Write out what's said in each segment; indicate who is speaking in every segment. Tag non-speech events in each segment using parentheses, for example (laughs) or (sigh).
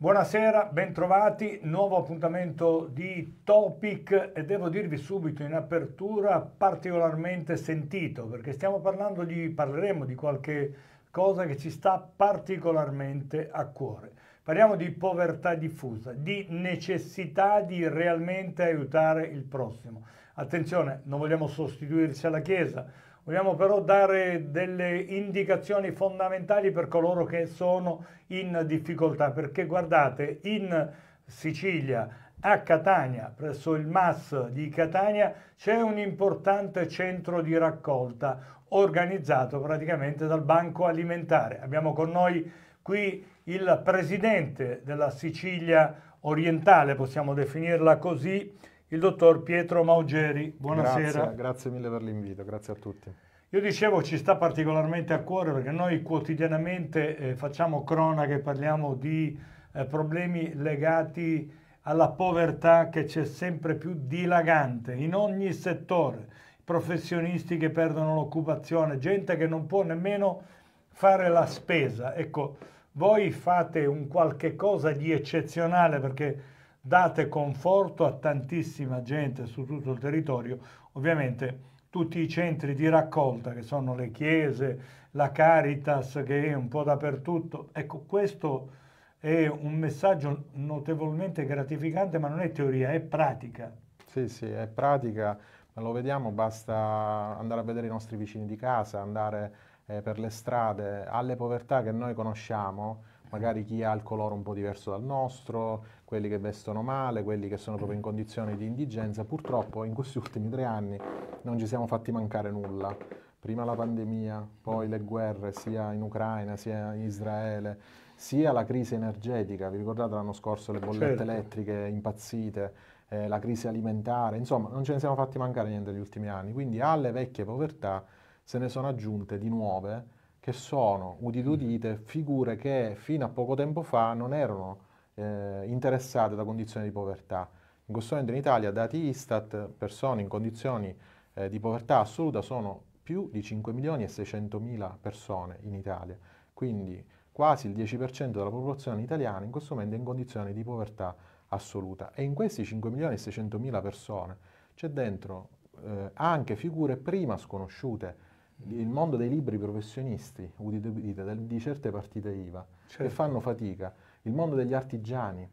Speaker 1: Buonasera, bentrovati, nuovo appuntamento di Topic e devo dirvi subito in apertura particolarmente sentito perché stiamo parlando di, parleremo di qualche cosa che ci sta particolarmente a cuore. Parliamo di povertà diffusa, di necessità di realmente aiutare il prossimo. Attenzione, non vogliamo sostituirci alla Chiesa, Vogliamo però dare delle indicazioni fondamentali per coloro che sono in difficoltà, perché guardate, in Sicilia a Catania, presso il MAS di Catania, c'è un importante centro di raccolta organizzato praticamente dal Banco Alimentare. Abbiamo con noi qui il presidente della Sicilia orientale, possiamo definirla così, il dottor Pietro Maugeri. Buonasera. Grazie,
Speaker 2: grazie mille per l'invito, grazie a tutti.
Speaker 1: Io dicevo ci sta particolarmente a cuore perché noi quotidianamente eh, facciamo cronache, parliamo di eh, problemi legati alla povertà che c'è sempre più dilagante in ogni settore, professionisti che perdono l'occupazione, gente che non può nemmeno fare la spesa. Ecco, voi fate un qualche cosa di eccezionale perché date conforto a tantissima gente su tutto il territorio, ovviamente tutti i centri di raccolta che sono le chiese, la Caritas che è un po' dappertutto. Ecco, questo è un messaggio notevolmente gratificante, ma non è teoria, è pratica.
Speaker 2: Sì, sì, è pratica, ma lo vediamo, basta andare a vedere i nostri vicini di casa, andare eh, per le strade, alle povertà che noi conosciamo magari chi ha il colore un po' diverso dal nostro, quelli che vestono male, quelli che sono proprio in condizioni di indigenza. Purtroppo in questi (laughs) ultimi tre anni non ci siamo fatti mancare nulla. Prima la pandemia, poi le guerre sia in Ucraina sia in Israele, sia la crisi energetica, vi ricordate l'anno scorso le bollette certo. elettriche impazzite, eh, la crisi alimentare, insomma non ce ne siamo fatti mancare niente negli ultimi anni, quindi alle vecchie povertà se ne sono aggiunte di nuove che sono, udite mm. udite, figure che fino a poco tempo fa non erano eh, interessate da condizioni di povertà. In questo momento in Italia, dati Istat, persone in condizioni eh, di povertà assoluta sono più di 5 milioni e 600 mila persone in Italia. Quindi quasi il 10% della popolazione italiana in questo momento è in condizioni di povertà assoluta. E in questi 5 milioni e 600 mila persone c'è dentro eh, anche figure prima sconosciute, il mondo dei liberi professionisti, udite udite, di certe partite IVA, certo. che fanno fatica, il mondo degli artigiani,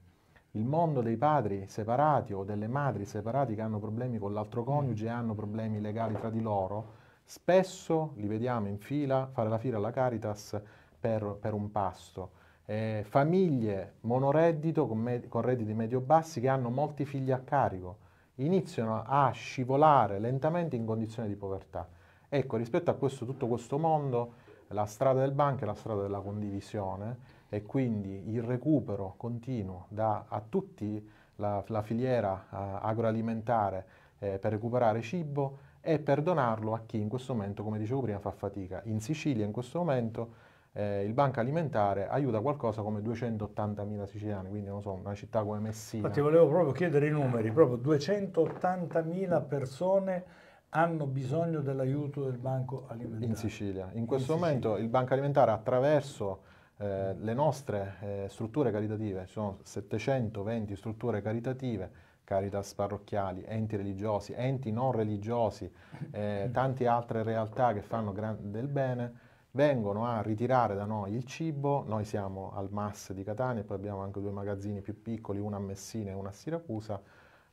Speaker 2: il mondo dei padri separati o delle madri separati che hanno problemi con l'altro mm. coniuge e hanno problemi legali tra di loro, spesso li vediamo in fila, fare la fila alla Caritas per, per un pasto. Eh, famiglie monoreddito con, med- con redditi medio-bassi che hanno molti figli a carico iniziano a scivolare lentamente in condizioni di povertà. Ecco, rispetto a questo, tutto questo mondo, la strada del banco è la strada della condivisione e quindi il recupero continuo da, a tutti la, la filiera uh, agroalimentare eh, per recuperare cibo e per donarlo a chi in questo momento, come dicevo prima, fa fatica. In Sicilia in questo momento eh, il Banco Alimentare aiuta qualcosa come 280.000 siciliani, quindi non so, una città come Messina. Ma ti volevo proprio
Speaker 1: chiedere i numeri, proprio 280.000 persone hanno bisogno dell'aiuto del Banco Alimentare.
Speaker 2: In Sicilia. In questo in momento il Banco Alimentare attraverso eh, le nostre eh, strutture caritative, ci sono 720 strutture caritative, caritas parrocchiali, enti religiosi, enti non religiosi, eh, (laughs) tante altre realtà che fanno del bene, vengono a ritirare da noi il cibo, noi siamo al MAS di Catania, poi abbiamo anche due magazzini più piccoli, uno a Messina e uno a Siracusa,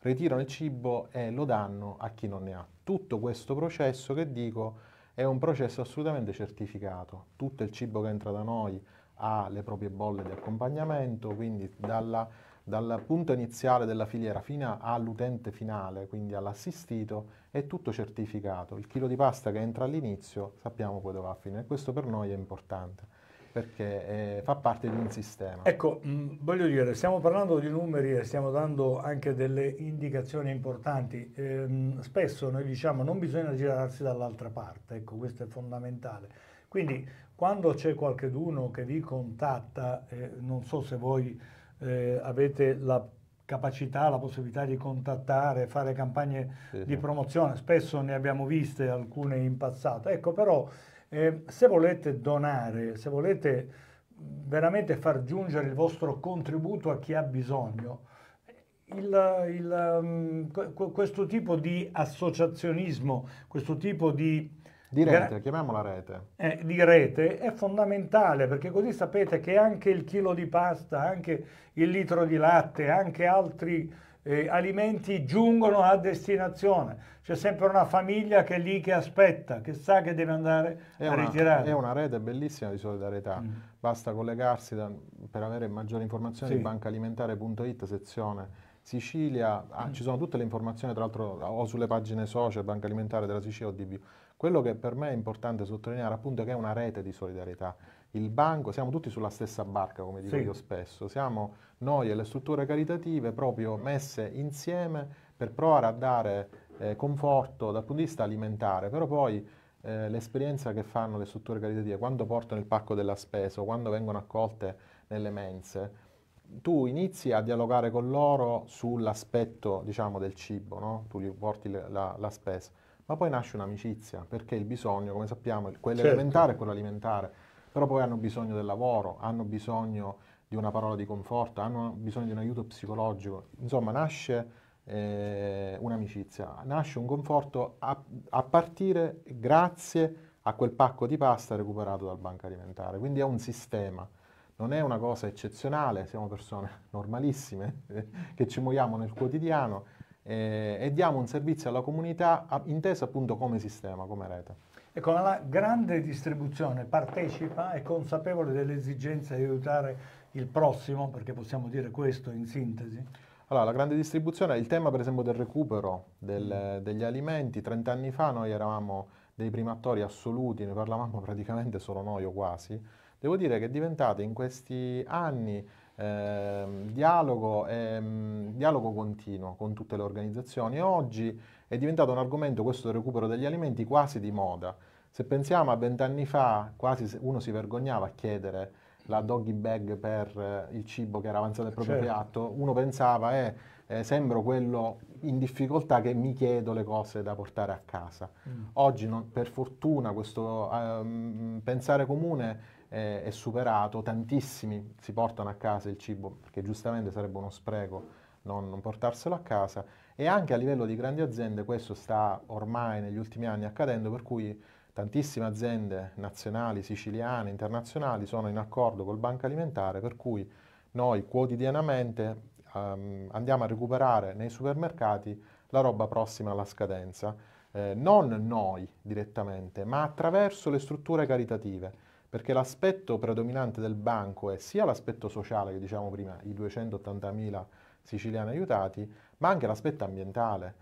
Speaker 2: ritirano il cibo e lo danno a chi non ne ha. Tutto questo processo che dico è un processo assolutamente certificato. Tutto il cibo che entra da noi ha le proprie bolle di accompagnamento, quindi dalla, dal punto iniziale della filiera fino all'utente finale, quindi all'assistito, è tutto certificato. Il chilo di pasta che entra all'inizio sappiamo poi dove va a finire. Questo per noi è importante perché eh, fa parte di un sistema.
Speaker 1: Ecco, mh, mm, voglio dire, stiamo parlando di numeri e stiamo dando anche delle indicazioni importanti. Ehm, spesso noi diciamo non bisogna girarsi dall'altra parte, ecco, questo è fondamentale. Quindi quando c'è qualcuno che vi contatta, eh, non so se voi eh, avete la capacità, la possibilità di contattare, fare campagne sì. di promozione, spesso ne abbiamo viste alcune in passato, ecco però eh, se volete donare, se volete veramente far giungere il vostro contributo a chi ha bisogno, il, il, questo tipo di associazionismo, questo tipo di...
Speaker 2: Di rete, chiamiamola rete.
Speaker 1: Eh, di rete è fondamentale perché così sapete che anche il chilo di pasta, anche il litro di latte, anche altri eh, alimenti giungono a destinazione. C'è sempre una famiglia che è lì che aspetta, che sa che deve andare è a ritirare. È una
Speaker 2: rete bellissima di solidarietà. Mm. Basta collegarsi da, per avere maggiori informazioni sì. bancaalimentare.it sezione Sicilia, ah, mm. ci sono tutte le informazioni tra l'altro o sulle pagine social Banca Alimentare della Sicilia o DB. Quello che per me è importante sottolineare appunto è che è una rete di solidarietà il banco, siamo tutti sulla stessa barca, come dico sì. io spesso, siamo noi e le strutture caritative proprio messe insieme per provare a dare eh, conforto dal punto di vista alimentare, però poi eh, l'esperienza che fanno le strutture caritative quando portano il pacco della spesa, o quando vengono accolte nelle mense, tu inizi a dialogare con loro sull'aspetto diciamo, del cibo, no? tu gli porti le, la, la spesa, ma poi nasce un'amicizia, perché il bisogno, come sappiamo, quello certo. elementare è quello alimentare però poi hanno bisogno del lavoro, hanno bisogno di una parola di conforto, hanno bisogno di un aiuto psicologico. Insomma, nasce eh, un'amicizia, nasce un conforto a, a partire grazie a quel pacco di pasta recuperato dal banco alimentare. Quindi è un sistema non è una cosa eccezionale, siamo persone (laughs) normalissime eh, che ci muoviamo nel quotidiano eh, e diamo un servizio alla comunità a, inteso appunto come sistema, come rete. Ecco, la grande distribuzione partecipa, è consapevole
Speaker 1: dell'esigenza di aiutare il prossimo, perché possiamo dire questo in sintesi?
Speaker 2: Allora, la grande distribuzione, il tema per esempio del recupero del, mm. degli alimenti, 30 anni fa noi eravamo dei primatori assoluti, ne parlavamo (laughs) praticamente solo noi o quasi, devo dire che è diventata in questi anni eh, dialogo, ehm, dialogo continuo con tutte le organizzazioni. Oggi è diventato un argomento, questo del recupero degli alimenti, quasi di moda. Se pensiamo a vent'anni fa, quasi uno si vergognava a chiedere la doggy bag per eh, il cibo che era avanzato nel proprio certo. piatto, uno pensava, eh, eh, sembro quello in difficoltà che mi chiedo le cose da portare a casa. Mm. Oggi, non, per fortuna, questo um, pensare comune eh, è superato, tantissimi si portano a casa il cibo, che giustamente sarebbe uno spreco non, non portarselo a casa, e anche a livello di grandi aziende questo sta ormai negli ultimi anni accadendo, per cui tantissime aziende nazionali, siciliane, internazionali sono in accordo col Banco Alimentare, per cui noi quotidianamente um, andiamo a recuperare nei supermercati la roba prossima alla scadenza, eh, non noi direttamente, ma attraverso le strutture caritative perché l'aspetto predominante del banco è sia l'aspetto sociale, che diciamo prima, i 280.000 siciliani aiutati, ma anche l'aspetto ambientale.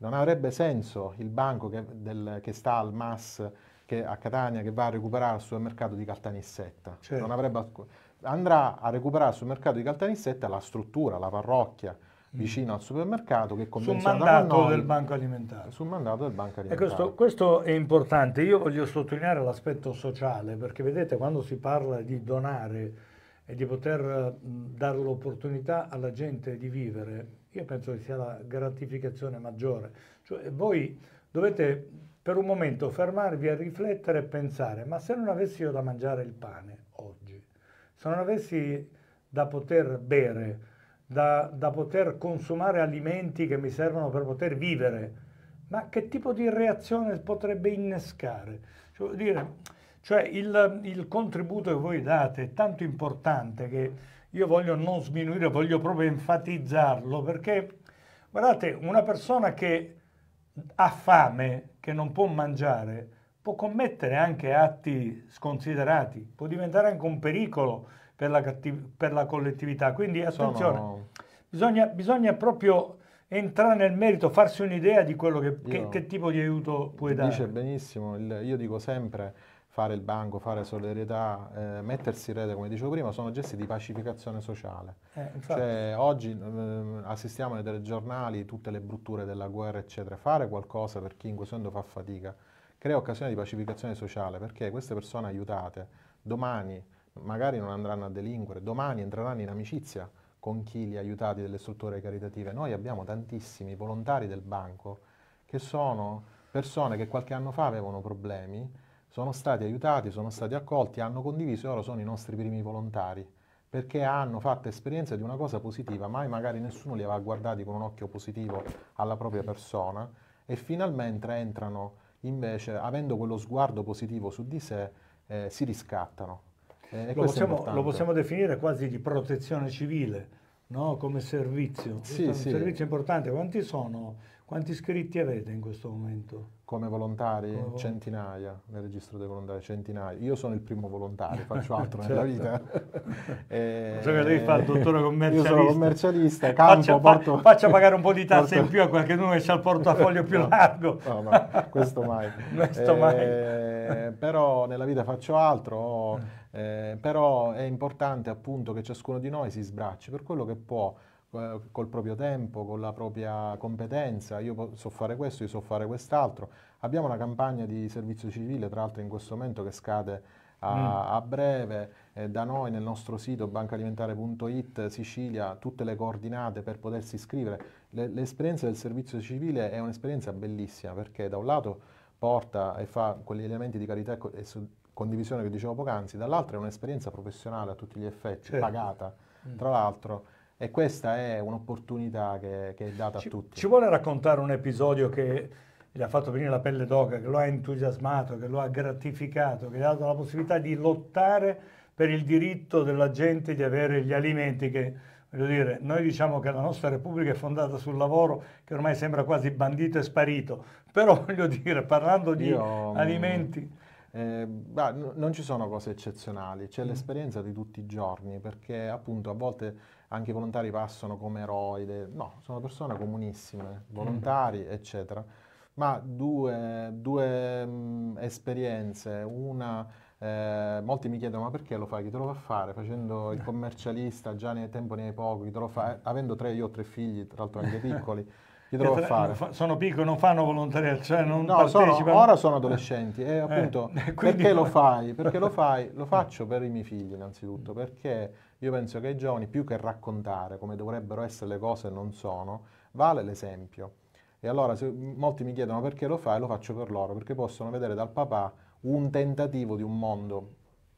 Speaker 2: Non avrebbe senso il banco che, del, che sta al MAS che, a Catania che va a recuperare al supermercato di Caltanissetta. Certo. Avrebbe, andrà a recuperare sul mercato di Caltanissetta la struttura, la parrocchia, Mm. vicino al supermercato che convenziona con noi. Sul mandato del Banco Alimentare. Sul mandato del Banco Alimentare. Questo,
Speaker 1: questo, è importante. Io voglio sottolineare l'aspetto sociale perché vedete quando si parla di donare e di poter mm, dare l'opportunità alla gente di vivere, io penso che sia la gratificazione maggiore. Cioè, voi dovete per un momento fermarvi a riflettere e pensare, ma se non avessi io da mangiare il pane oggi, se non avessi da poter bere da, da poter consumare alimenti che mi servono per poter vivere, ma che tipo di reazione potrebbe innescare? Cioè, dire, cioè il, il, contributo che voi date è tanto importante che io voglio non sminuire, voglio proprio enfatizzarlo, perché guardate, una persona che ha fame, che non può mangiare, può commettere anche atti sconsiderati, può diventare anche un pericolo per la, cattiv- per la collettività. Quindi attenzione, Sono... bisogna,
Speaker 2: bisogna proprio entrare nel merito, farsi un'idea di quello che, che, che tipo di aiuto puoi dare. Dice benissimo, il, io dico sempre fare il banco, fare solidarietà, eh, mettersi in rete, come dicevo prima, sono gesti di pacificazione sociale. Eh, cioè, oggi eh, assistiamo ai telegiornali tutte le brutture della guerra, eccetera. Fare qualcosa per chi in questo momento fa fatica crea occasione di pacificazione sociale, perché queste persone aiutate domani magari non andranno a delinquere, domani entreranno in amicizia con chi li ha aiutati delle strutture caritative. Noi abbiamo tantissimi volontari del banco che sono persone che qualche anno fa avevano problemi, sono stati aiutati, sono stati accolti, hanno condiviso e ora sono i nostri primi volontari perché hanno fatto esperienza di una cosa positiva, mai magari nessuno li aveva guardati con un occhio positivo alla propria persona e finalmente entrano invece, avendo quello sguardo positivo su di sé, eh, si riscattano.
Speaker 1: Eh, lo, possiamo, lo, possiamo, definire quasi di protezione civile, no? come servizio. Sì, questo sì. un servizio importante. Quanti sono? Quanti iscritti avete in questo momento?
Speaker 2: Come volontari? Come volontari. Centinaia, nel registro dei volontari, centinaia. Io sono il primo volontario, faccio (laughs) altro certo. nella vita. e... So che devi fare il dottore commercialista. (laughs) Io sono commercialista, campo, faccia, porto... pa- faccia pagare un po' di tasse porto... in più a qualcuno che ha il portafoglio (laughs) più no. largo. No, no, questo mai. questo eh, mai. Però nella vita faccio altro, eh. Eh, però è importante appunto che ciascuno di noi si sbracci per quello che può, eh, col proprio tempo, con la propria competenza. Io so fare questo, io so fare quest'altro. Abbiamo una campagna di servizio civile, tra l'altro in questo momento, che scade a, mm. a, breve eh, da noi nel nostro sito bancalimentare.it Sicilia tutte le coordinate per potersi iscrivere. Le, l'esperienza del servizio civile è un'esperienza bellissima perché da un lato porta e fa quegli elementi di carità e, so, condivisione che dicevo poc'anzi, dall'altra è un'esperienza professionale a tutti gli effetti, certo. pagata, mm. tra l'altro, e questa è un'opportunità che, che è data ci, a tutti. Ci vuole raccontare un episodio che gli ha fatto venire la pelle
Speaker 1: d'oca, che lo ha entusiasmato, che lo ha gratificato, che gli ha dato la possibilità di lottare per il diritto della gente di avere gli alimenti che, voglio dire, noi diciamo che la nostra Repubblica è fondata sul lavoro che ormai sembra quasi bandito e sparito, però (laughs) voglio dire, parlando di Io, mm, alimenti...
Speaker 2: Eh, beh, n- non ci sono cose eccezionali, c'è mm. l'esperienza di tutti i giorni, perché appunto a volte anche i volontari passano come eroi, de- no, sono persone comunissime, mm. volontari, mm. eccetera. Ma due, due mh, mm, esperienze, una... Eh, molti mi chiedono ma perché lo fai, chi te lo fa fare? Facendo il (laughs) commercialista, già nel tempo ne hai poco, chi te lo fa? Eh, avendo tre, io ho tre figli, tra l'altro anche (laughs) piccoli devo tra... fare? Fa... Sono piccoli, non fanno volontariato, cioè non no, sono, ora sono adolescenti e eh, eh, appunto eh, (laughs) perché lo fai? Perché lo (laughs) fai? Lo faccio per i miei figli innanzitutto, perché io penso che i giovani più che raccontare come dovrebbero essere le cose non sono, vale l'esempio. E allora se, molti mi chiedono perché lo fai, lo faccio per loro, perché possono vedere dal papà un tentativo di un mondo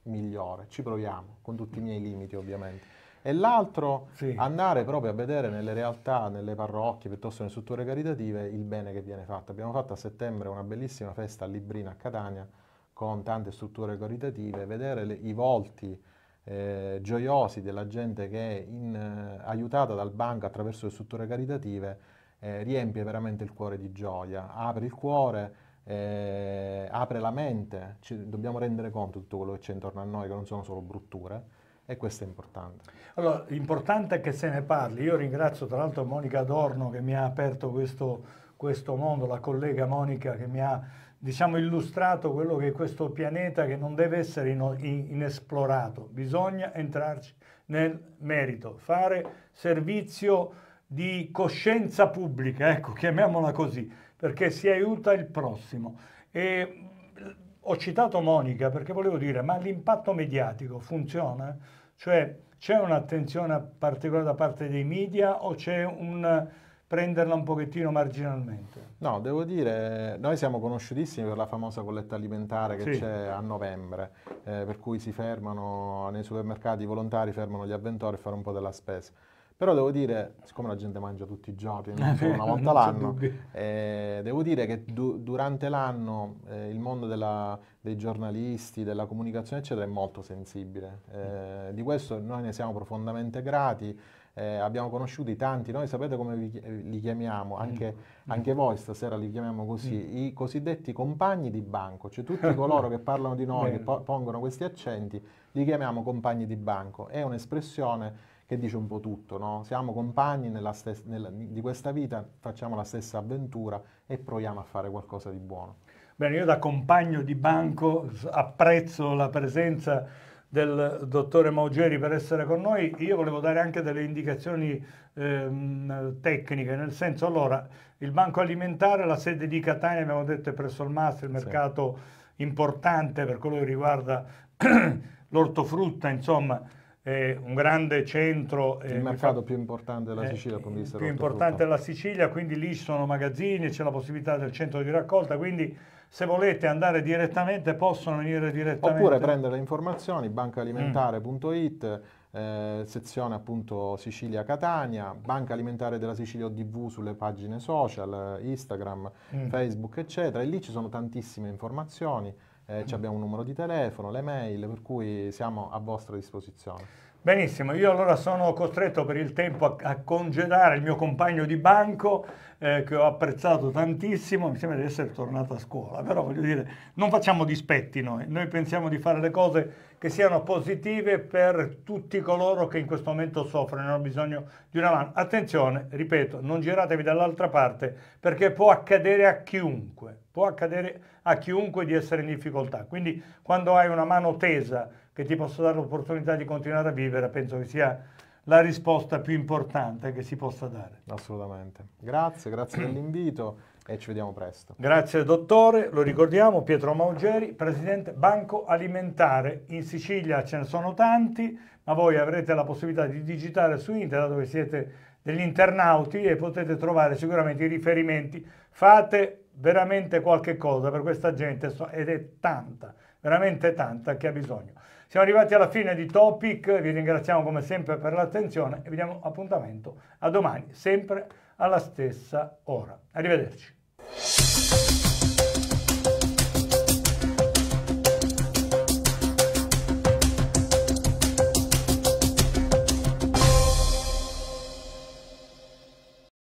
Speaker 2: migliore. Ci proviamo, con tutti i miei limiti ovviamente e l'altro sì. andare proprio a vedere nelle realtà, nelle parrocchie, piuttosto nelle strutture caritative, il bene che viene fatto. Abbiamo fatto a settembre una bellissima festa a Librina a Catania con tante strutture caritative, vedere le, i volti eh, gioiosi della gente che in, eh, aiutata dal banco attraverso le strutture caritative eh, riempie veramente il cuore di gioia, apre il cuore. Eh, apre la mente, Ci, dobbiamo rendere conto di tutto quello che c'è intorno a noi, che non sono solo brutture, e questo è importante.
Speaker 1: Allora, l'importante è che se ne parli. Io ringrazio tra l'altro Monica Adorno che mi ha aperto questo, questo mondo, la collega Monica che mi ha diciamo, illustrato quello che è questo pianeta che non deve essere in, in, inesplorato. Bisogna entrarci nel merito, fare servizio di coscienza pubblica, ecco, chiamiamola così, perché si aiuta il prossimo. E ho citato Monica perché volevo dire, ma l'impatto mediatico funziona? Cioè c'è un'attenzione particolare da parte dei media o c'è un prenderla un pochettino marginalmente?
Speaker 2: No, devo dire, noi siamo conosciutissimi per la famosa colletta alimentare che sì. c'è a novembre, eh, per cui si fermano nei supermercati, i volontari fermano gli avventori a fare un po' della spesa. Però devo dire, siccome la gente mangia tutti i giorni, (laughs) una volta l'anno, eh, devo dire che du- durante l'anno eh, il mondo della, dei giornalisti, della comunicazione, eccetera, è molto sensibile. Eh, di questo noi ne siamo profondamente grati. Eh, abbiamo conosciuti tanti, noi sapete come vi, li chiamiamo, anche, mm. anche, voi stasera li chiamiamo così, mm. i cosiddetti compagni di banco, cioè tutti coloro che parlano di noi, Bene. che (laughs) po- pongono questi accenti, li chiamiamo compagni di banco. È un'espressione che dice un po' tutto, no? Siamo compagni stessa, nella, di questa vita, facciamo la stessa avventura e proviamo a fare qualcosa di buono. Bene, io da compagno di banco apprezzo la presenza del
Speaker 1: dottore Maugeri per essere con noi. Io volevo dare anche delle indicazioni ehm, tecniche, nel senso allora, il banco alimentare, la sede di Catania, abbiamo detto, è presso il Mastro, il mercato sì. importante per quello che riguarda (clears throat) l'ortofrutta, insomma, è un grande centro. Eh, Il mercato fa... più importante della eh, Sicilia, eh, come Più importante della Sicilia, quindi lì ci sono magazzini, c'è la possibilità del centro di raccolta, quindi
Speaker 2: se volete andare direttamente possono venire direttamente. Oppure prendere le informazioni, bancaalimentare.it, mm. eh, sezione appunto Sicilia Catania, Banca Alimentare della Sicilia ODV sulle pagine social, Instagram, mm. Facebook eccetera e lì ci sono tantissime informazioni eh, abbiamo un numero di telefono, le mail, per cui siamo a vostra disposizione. Benissimo, io allora sono costretto per il tempo a, a
Speaker 1: congedare il mio compagno di banco eh, che ho apprezzato tantissimo, mi sembra di essere tornato a scuola, però voglio dire, non facciamo dispetti noi, noi pensiamo di fare le cose che siano positive per tutti coloro che in questo momento soffrono e hanno bisogno di una mano. Attenzione, ripeto, non giratevi dall'altra parte perché può accadere a chiunque, può accadere a chiunque di essere in difficoltà. Quindi quando hai una mano tesa che ti possa dare l'opportunità di continuare a vivere, penso che sia la risposta più importante che si possa dare.
Speaker 2: Assolutamente. Grazie, grazie dell'invito. E ci vediamo presto.
Speaker 1: Grazie dottore, lo ricordiamo, Pietro Maugeri, presidente Banco Alimentare. In Sicilia ce ne sono tanti, ma voi avrete la possibilità di digitare su internet dove siete degli internauti e potete trovare sicuramente i riferimenti. Fate veramente qualche cosa per questa gente ed è tanta, veramente tanta che ha bisogno. Siamo arrivati alla fine di Topic, vi ringraziamo come sempre per l'attenzione e vi diamo appuntamento a domani, sempre alla stessa ora. Arrivederci.